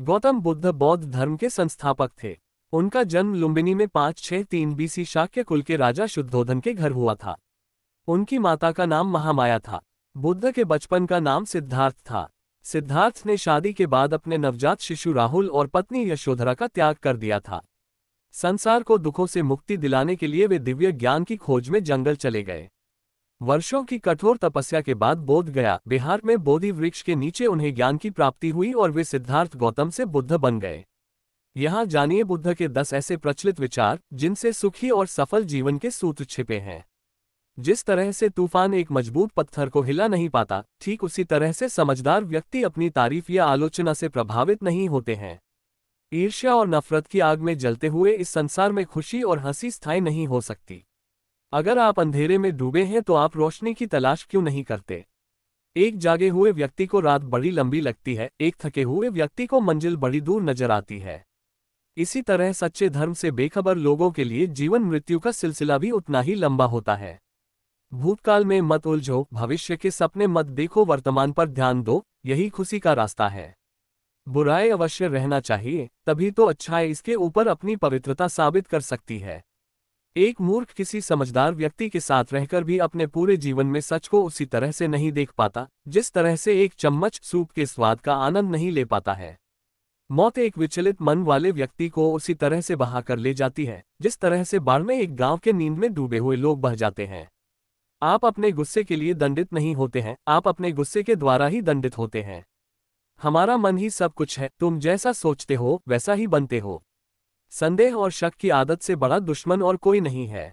गौतम बुद्ध बौद्ध धर्म के संस्थापक थे उनका जन्म लुम्बिनी में पाँच छह तीन बीसी शाक्य कुल के राजा शुद्धोधन के घर हुआ था उनकी माता का नाम महामाया था बुद्ध के बचपन का नाम सिद्धार्थ था सिद्धार्थ ने शादी के बाद अपने नवजात शिशु राहुल और पत्नी यशोधरा का त्याग कर दिया था संसार को दुखों से मुक्ति दिलाने के लिए वे दिव्य ज्ञान की खोज में जंगल चले गए वर्षों की कठोर तपस्या के बाद बोध गया बिहार में बोधि वृक्ष के नीचे उन्हें ज्ञान की प्राप्ति हुई और वे सिद्धार्थ गौतम से बुद्ध बन गए यहाँ जानिए बुद्ध के दस ऐसे प्रचलित विचार जिनसे सुखी और सफल जीवन के सूत्र छिपे हैं जिस तरह से तूफान एक मजबूत पत्थर को हिला नहीं पाता ठीक उसी तरह से समझदार व्यक्ति अपनी तारीफ या आलोचना से प्रभावित नहीं होते हैं ईर्ष्या और नफरत की आग में जलते हुए इस संसार में खुशी और हंसी स्थायी नहीं हो सकती अगर आप अंधेरे में डूबे हैं तो आप रोशनी की तलाश क्यों नहीं करते एक जागे हुए व्यक्ति को रात बड़ी लंबी लगती है एक थके हुए व्यक्ति को मंजिल बड़ी दूर नजर आती है इसी तरह सच्चे धर्म से बेखबर लोगों के लिए जीवन मृत्यु का सिलसिला भी उतना ही लंबा होता है भूतकाल में मत उलझो भविष्य के सपने मत देखो वर्तमान पर ध्यान दो यही खुशी का रास्ता है बुराई अवश्य रहना चाहिए तभी तो अच्छाई इसके ऊपर अपनी पवित्रता साबित कर सकती है एक मूर्ख किसी समझदार व्यक्ति के साथ रहकर भी अपने पूरे जीवन में सच को उसी तरह से नहीं देख पाता जिस तरह से एक चम्मच सूप के स्वाद का आनंद नहीं ले पाता है मौत एक विचलित मन वाले व्यक्ति को उसी तरह से बहा कर ले जाती है जिस तरह से बाढ़ में एक गांव के नींद में डूबे हुए लोग बह जाते हैं आप अपने गुस्से के लिए दंडित नहीं होते हैं आप अपने गुस्से के द्वारा ही दंडित होते हैं हमारा मन ही सब कुछ है तुम जैसा सोचते हो वैसा ही बनते हो संदेह और शक की आदत से बड़ा दुश्मन और कोई नहीं है